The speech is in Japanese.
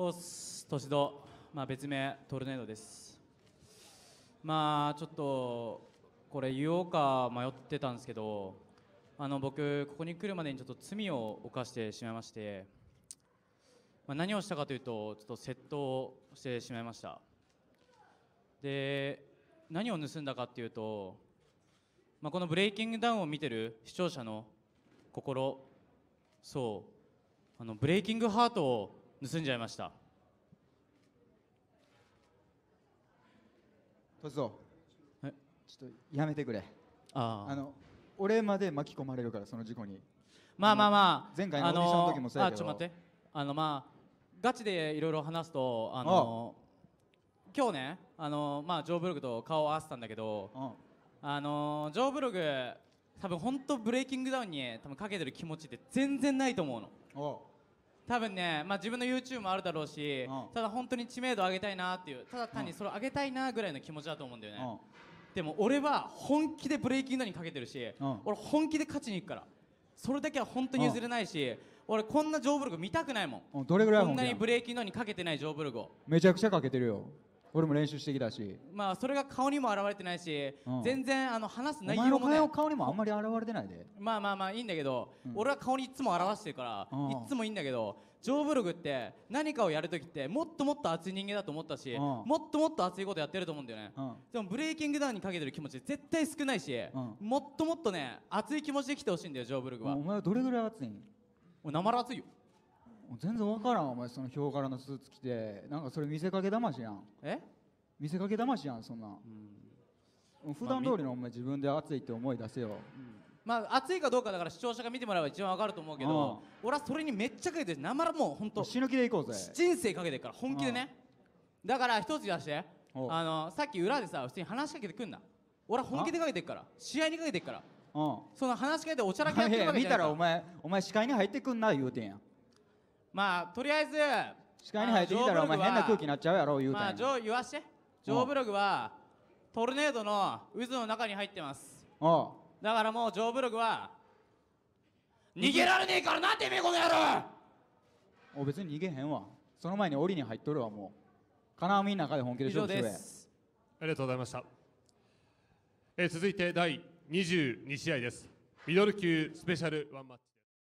オス歳戸、まあ、別名トルネードですまあちょっとこれ言おうか迷ってたんですけどあの僕ここに来るまでにちょっと罪を犯してしまいまして、まあ、何をしたかというとちょっと窃盗をしてしまいましたで何を盗んだかっていうと、まあ、この「ブレイキングダウン」を見てる視聴者の心そうあのブレイキングハートを盗んじゃいました達蔵えちょっとやめてくれああの俺まで巻き込まれるからその事故にまあまあまあ前回のオーディションの時もそうやけど、あのー、あちょっと待ってあのまあガチでいろいろ話すとあのー、今日ねあのー、まあジョーブログと顔を合わせたんだけどあのジョーブログ多分本当ブレイキングダウンに多分かけてる気持ちって全然ないと思うの多分ね、まあ、自分の YouTube もあるだろうし、うんただ本当に知名度上げたいなっていうただ単にそれ上げたいなぐらいの気持ちだと思うんだよね、でも俺は本気でブレイキングダウンにかけてるし、うん俺本気で勝ちに行くからそれだけは本当に譲れないし、俺こんなジョーブルグ見たくないもんうん、どれぐらいこんなにブレイキングダウンにかけてないジョーブルグをめちゃくちゃかけてるよ俺も練習してきたしまあそれが顔にも現れてないし、うん全然あの話す内容も、ね、顔顔にもあんまり現れてないでまあまあまあいいんだけど、うん俺は顔にいつも表してるから、うんいつもいいんだけどジョーブログって何かをやるときってもっともっと熱い人間だと思ったし、うんもっともっと熱いことやってると思うんだよね、うんでもブレイキングダウンにかけてる気持ち絶対少ないし、うんもっともっとね熱い気持ちで来てほしいんだよジョーブログは、お前はどれぐらい熱いん俺生ら熱いよ全然分からんお前そのヒョウ柄のスーツ着てなんかそれ見せかけ騙しやんえ見せかけ騙しやんそんな、うん、普段通りのお前自分で熱いって思い出せよ、うんまあ、熱いかどうかだから視聴者が見てもらえば一番分かると思うけど俺はそれにめっちゃかけてなまらもう本当死ぬ気でいこうぜ人生かけてるから本気でねだから一つ出してあのさっき裏でさ普通に話しかけてくんな俺は本気でかけてるから試合にかけてるからその話しかけておちゃらけやってるわけじゃないから見たらお前お前視界に入ってくんな言うてんやまあとりあえず視界に入ってきたらお前変な空気になっちゃうやろ言うたまあジョー言わしてジョーブログはトルネードの渦の中に入ってますうだからもうジョーブログは逃げられねえからなてめえこの野郎お別に逃げへんわその前に檻に入っとるわもう金網の中で本気で勝負するありがとうございましたえ続いて第22試合ですミドル級スペシャルワンマッチ